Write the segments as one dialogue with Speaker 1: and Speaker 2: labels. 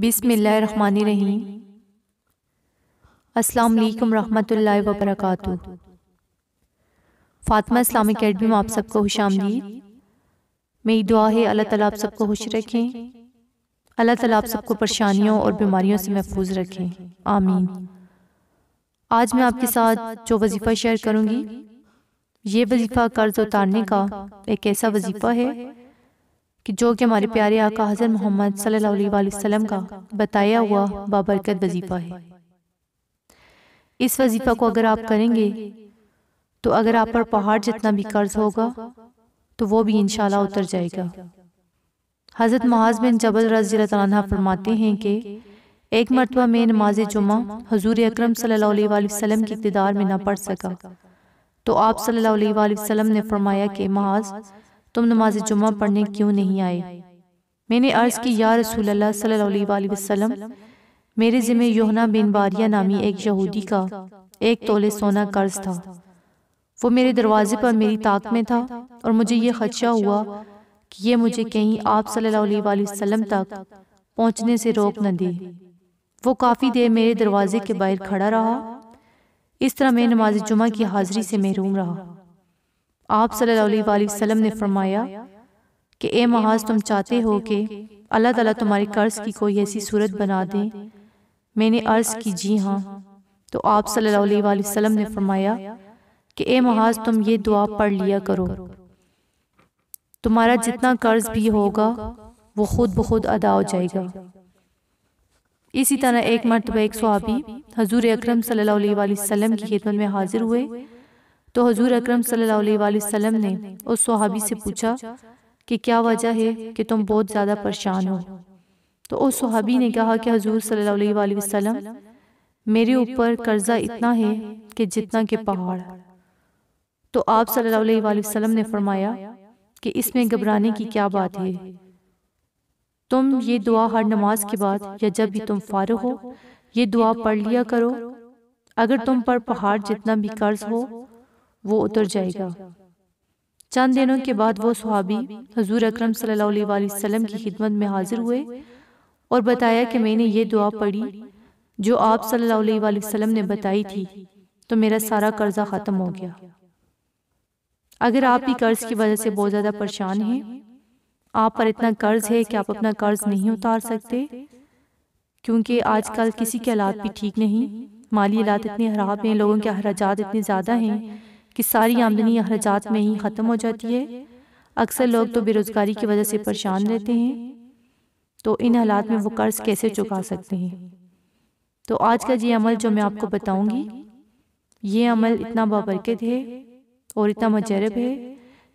Speaker 1: बिसमीम अस्सलाम रहमतुल्लाहि व बरकातहू फातिमा इस्लामिक अकेडमी में आप सबको खुश आमदी मेरी दुआ है अल्लाह ताला आप सबको खुश रखें अल्लाह ताला आप सबको परेशानियों और बीमारियों से महफूज रखें आमीन आज मैं आपके साथ जो वजीफ़ा शेयर करूंगी ये वजीफ़ा कर्ज उतारने का एक ऐसा वजीफ़ा है कि जो कि हमारे प्यारे आका हज़र मोहम्मद सल्लल्लाहु वसल्लम का बताया हुआ बाबरकत वजीफ़ा है इस वजीफ़ा को अगर आप करेंगे तो अगर तो आप पर पहाड़ जितना भी कर्ज होगा तो वो भी इनशाला उतर जाएगा हज़रत महाज बिन जबल रजी फरमाते हैं कि एक मरतबा में नमाज जुमा हजूर अक्रम सल्लल्लाहु की इकतदार में ना तो पढ़ सका तो आप सल्लाम ने फरमाया कि महाज तुम नमाज जुम्मा पढ़ने क्यों नहीं आए मैंने अर्ज़ की या रसूल अल्लाह सल्लल्लाहु अलैहि वसल्लम मेरे ज़िम्मे योहना बिन बारिया नामी एक यहूदी का एक तोले सोना कर्ज था वो मेरे दरवाजे पर मेरी ताक में था और मुझे ये खदशा हुआ कि ये मुझे कहीं आप सल्लल्लाहु अलैहि वसल्लम तक पहुंचने से रोक न दे वो काफ़ी देर मेरे दरवाजे के बाहर खड़ा रहा इस तरह मैं नमाज जुमा की हाजिरी से महरूम रहा आप सल्लल्लाहु ने फरमाया कि ए महाज तुम चाहते हो कि अल्लाह ताला तुम्हारी कर्ज की कोई ऐसी सूरत बना दे मैंने अर्ज़ की जी हाँ तो आप सल्लल्लाहु ने फरमाया कि ए महाज तुम ये दुआ पढ़ लिया करो तुम्हारा जितना कर्ज भी होगा वो खुद ब खुद अदा हो जाएगा इसी तरह एक मरतबा एक सुहाबी हजूर अक्रम सल्लल्लाहु की खिदमत में हाजिर हुए तो हजूर अक्रम सल्लाम ने उस सहाबी से पूछा कि क्या वजह है कि तुम बहुत ज़्यादा परेशान हो तो उस सहाबी ने कहा कि हजूर सल्ला वसम मेरे ऊपर कर्जा इतना है कि जितना के पहाड़ तो आप सल्लल्लाहु ने फरमाया कि इसमें घबराने की क्या बात है तुम ये दुआ हर नमाज के बाद या जब भी तुम फारो हो ये दुआ पढ़ लिया करो अगर तुम पर पहाड़ जितना भी कर्ज हो वो उतर जाएगा चंद दिनों के बाद वो सुहाबी हजूर अक्रम सल्लाम की खिदमत में हाजिर हुए और बताया कि मैंने ये दुआ पढ़ी जो आप सल्लल्लाहु ने बताई थी तो मेरा सारा कर्जा ख़त्म हो गया अगर आप भी कर्ज की वजह से बहुत ज़्यादा परेशान हैं आप पर इतना कर्ज है कि आप अपना कर्ज नहीं उतार सकते क्योंकि आजकल किसी के हालात भी ठीक नहीं माली हालात इतने खराब हैं लोगों के अखराज इतने ज़्यादा हैं कि सारी आमदनी हरजात में ही ख़त्म हो जाती है अक्सर लोग तो बेरोज़गारी की वजह से परेशान रहते हैं तो इन हालात में वो कर्ज़ कैसे चुका सकते हैं तो आज का ये अमल जो मैं आपको बताऊंगी ये अमल इतना बाबरकत है और इतना मजरब है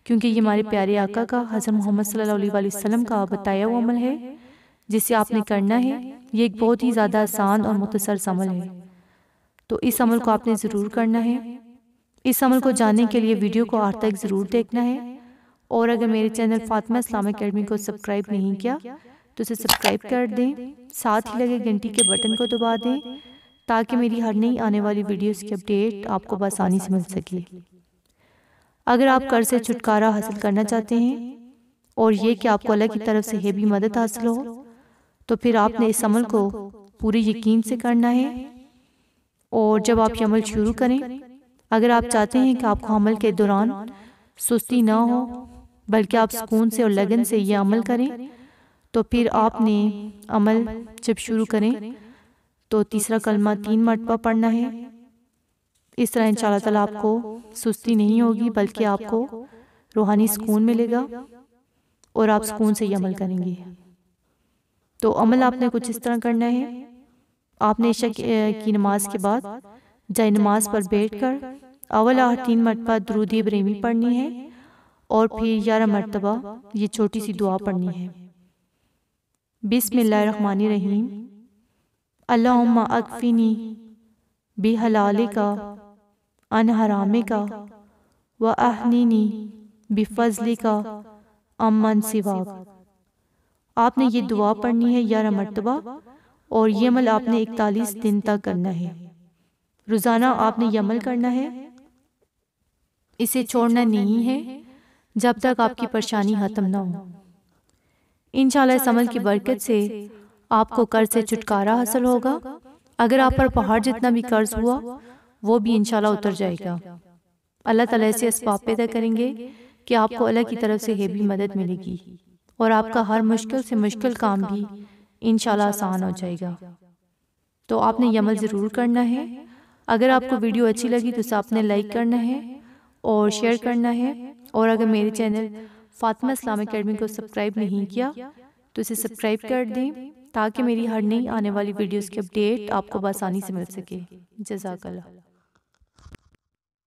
Speaker 1: क्योंकि ये हमारे प्यारे आका का हज़र मोहम्मद सल्लल्लाहु अलैहि वसल्लम का बताया हुआ अमल है जिसे आपने करना है ये एक बहुत ही ज़्यादा आसान और मुतसर अमल है तो इस अमल को आपने ज़रूर करना है इस अमल को जानने के लिए वीडियो को आज तक ज़रूर देखना है और अगर मेरे चैनल फातिमा इस्लाम अकेडमी को सब्सक्राइब नहीं किया तो उसे सब्सक्राइब कर दें साथ ही लगे घंटी के बटन को दबा दें ताकि मेरी हर नई आने वाली वीडियोस की अपडेट आपको बसानी से मिल सके अगर आप कर्ज से छुटकारा हासिल करना चाहते हैं और ये कि आपको अल्लाह की तरफ से हेवी मदद हासिल हो तो फिर आपने इस अमल को पूरे यकीन से करना है और जब आप ये अमल शुरू करें अगर आप चाहते हैं कि आपको अमल के दौरान सुस्ती ना हो बल्कि आप सुकून से और लगन से ये अमल करें तो फिर आपने अमल जब शुरू करें तो तीसरा कलमा तीन मरतबा पढ़ना है इस तरह इन तला आपको सुस्ती नहीं होगी बल्कि आपको रूहानी सुकून मिलेगा और आप सुकून से ये अमल करेंगे तो अमल आपने कुछ इस तरह करना है आपने शक की नमाज के बाद जय नमाज पर बैठकर अवल और तीन मरतबा दरूद ब्रेमी पढ़नी है और फिर ग्यारह मरतबा ये छोटी सी दुआ पढ़नी है बिसमान रहीम अल्लाम अकफिनी बिहलाले का अन हरामे का व आहनीनी बिफजली का अमन सिवाब आपने ये दुआ पढ़नी है ग्यारह मरतबा और ये अमल आपने इकतालीस दिन तक करना है रोज़ाना आपने ये अमल करना है इसे छोड़ना नहीं है जब तक आपकी परेशानी ख़त्म ना हो इनशाला इस अमल की बरकत से आपको कर्ज से छुटकारा हासिल होगा अगर आप पर पहाड़ जितना भी कर्ज हुआ वो भी इनशाला उतर जाएगा अल्लाह ताला ऐसे इसबाब पैदा करेंगे कि आपको अल्लाह की तरफ से हेबी मदद मिलेगी और आपका हर मुश्किल से मुश्किल काम भी इनशाला आसान हो जाएगा तो, तो आपने यमल ज़रूर करना है अगर आपको वीडियो अच्छी लगी तो, तो आपने लाइक करना है और शेयर करना है और अगर मेरे चैनल फातिमा इस्लाम अकेडमी को सब्सक्राइब नहीं किया तो इसे तो सब्सक्राइब कर दें ताकि मेरी हर नई आने वाली वीडियोस की अपडेट आपको आसानी से मिल सके जजाकल्ला